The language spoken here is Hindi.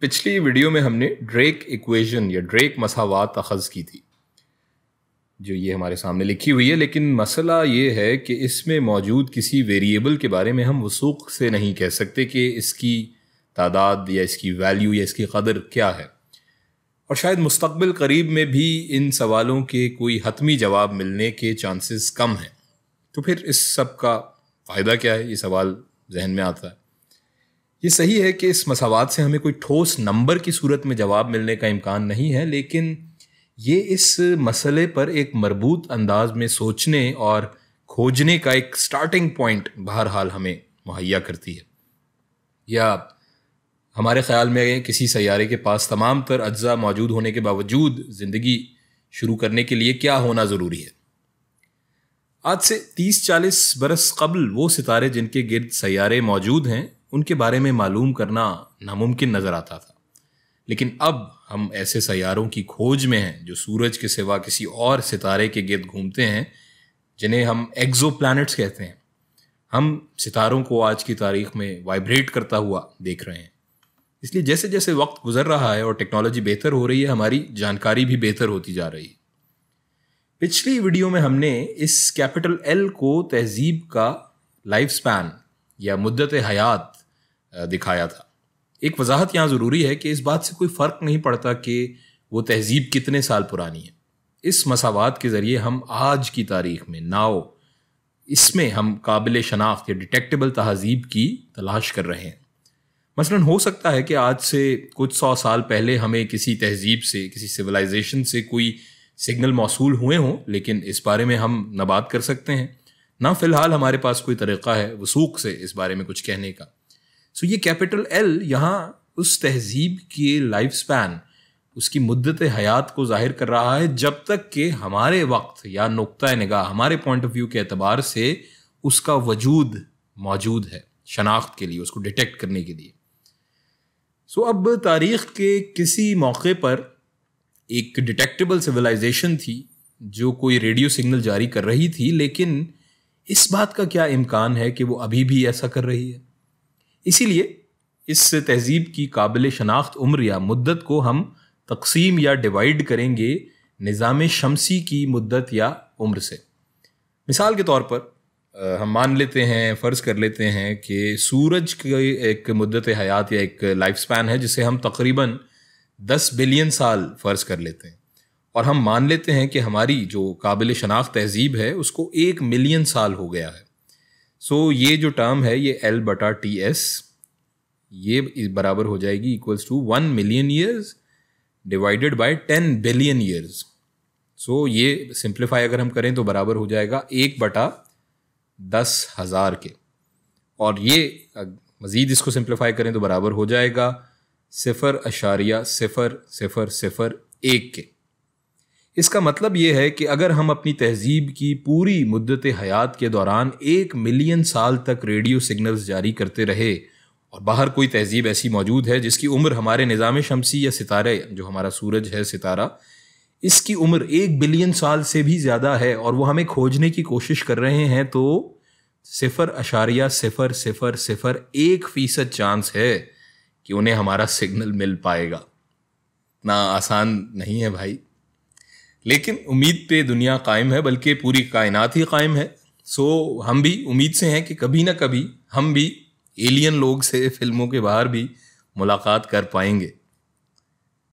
पिछली वीडियो में हमने ड्रेक इक्वेशन या ड्रेक मसावात अखज़ की थी जो ये हमारे सामने लिखी हुई है लेकिन मसला ये है कि इसमें मौजूद किसी वेरिएबल के बारे में हम वसूख से नहीं कह सकते कि इसकी तादाद या इसकी वैल्यू या इसकी कदर क्या है और शायद मुस्तबिल करीब में भी इन सवालों के कोई हतमी जवाब मिलने के चांसेस कम हैं तो फिर इस सब का फ़ायदा क्या है ये सवाल जहन में आता है ये सही है कि इस मसावत से हमें कोई ठोस नंबर की सूरत में जवाब मिलने का इम्कान नहीं है लेकिन ये इस मसले पर एक मरबूत अंदाज में सोचने और खोजने का एक स्टार्टिंग पॉइंट बहरहाल हमें मुहैया करती है या हमारे ख्याल में किसी सैारे के पास तमाम तर अज्जा मौजूद होने के बावजूद ज़िंदगी शुरू करने के लिए क्या होना ज़रूरी है आज से 30-40 बरस कबल वो सितारे जिनके गिर्द सैारे मौजूद हैं उनके बारे में मालूम करना नामुमकिन नज़र आता था लेकिन अब हम ऐसे सैारों की खोज में हैं जो सूरज के सिवा किसी और सितारे के गिर्द घूमते हैं जिन्हें हम एग्ज़ो प्लानट्स कहते हैं हम सितारों को आज की तारीख में वाइब्रेट करता हुआ देख रहे हैं इसलिए जैसे जैसे वक्त गुजर रहा है और टेक्नोलॉजी बेहतर हो रही है हमारी जानकारी भी बेहतर होती जा रही है पिछली वीडियो में हमने इस कैपिटल एल को तहजीब का लाइफ स्पैन या मुद्दत हयात दिखाया था एक वजाहत यहाँ ज़रूरी है कि इस बात से कोई फ़र्क नहीं पड़ता कि वो तहजीब कितने साल पुरानी है इस मसावत के ज़रिए हम आज की तारीख में नाव इसमें हम काबिल शनाख्त या डिटेक्टेबल तहजीब की तलाश कर रहे हैं मसलन हो सकता है कि आज से कुछ सौ साल पहले हमें किसी तहजीब से किसी सिविलाइजेशन से कोई सिग्नल मौसू हुए हों लेकिन इस बारे में हम ना बात कर सकते हैं ना फ़िलहाल हमारे पास कोई तरीक़ा है वसूख से इस बारे में कुछ कहने का सो ये कैपिटल एल यहाँ उस तहजीब के लाइफ स्पैन उसकी मुद्दत हयात को जाहिर कर रहा है जब तक कि हमारे वक्त या नुक़ निगाह हमारे पॉइंट ऑफ व्यू के अतबार से उसका वजूद मौजूद है शनाख्त के लिए उसको डिटेक्ट करने के लिए सो अब तारीख़ के किसी मौके पर एक डिटेक्टेबल सिविलाइजेशन थी जो कोई रेडियो सिग्नल जारी कर रही थी लेकिन इस बात का क्या इम्कान है कि वो अभी भी ऐसा कर रही है इसीलिए इस तहजीब की काबिल शनाख्त उम्र या मुद्दत को हम तकसीम या डिवाइड करेंगे निज़ाम शमसी की मुद्दत या उम्र से मिसाल के तौर पर हम मान लेते हैं फ़र्ज़ कर लेते हैं कि सूरज की एक मुद्दत हयात या एक लाइफ स्पैन है जिसे हम तकरीबन दस बिलियन साल फ़र्ज़ कर लेते हैं और हम मान लेते हैं कि हमारी जो काबिल शनाख्त तहजीब है उसको एक मिलियन साल हो गया है सो so, ये जो टर्म है ये एल बटा टी एस ये बराबर हो जाएगी equals to one million years divided by ten billion years so ये सिंप्लीफाई अगर हम करें तो बराबर हो जाएगा एक बटा दस हज़ार के और ये मज़ीद इसको सिंप्लीफाई करें तो बराबर हो जाएगा सिफ़र अशारिया सिफ़र सिफ़र सिफ़र एक के इसका मतलब ये है कि अगर हम अपनी तहजीब की पूरी मुद्दत हयात के दौरान एक मिलियन साल तक रेडियो सिग्नल्स जारी करते रहे और बाहर कोई तहजीब ऐसी मौजूद है जिसकी उम्र हमारे निज़ाम शमसी या सितारे जो हमारा सूरज है सितारा इसकी उम्र एक बिलियन साल से भी ज़्यादा है और वो हमें खोजने की कोशिश कर रहे हैं तो सिफर अशारिया सिफर सिफर सिफर एक फ़ीसद चांस है कि उन्हें हमारा सिग्नल मिल पाएगा इतना आसान नहीं है भाई लेकिन उम्मीद पे दुनिया कायम है बल्कि पूरी कायनात ही कायम है सो हम भी उम्मीद से हैं कि कभी ना कभी हम भी एलियन लोग से फिल्मों के बाहर भी मुलाकात कर पाएंगे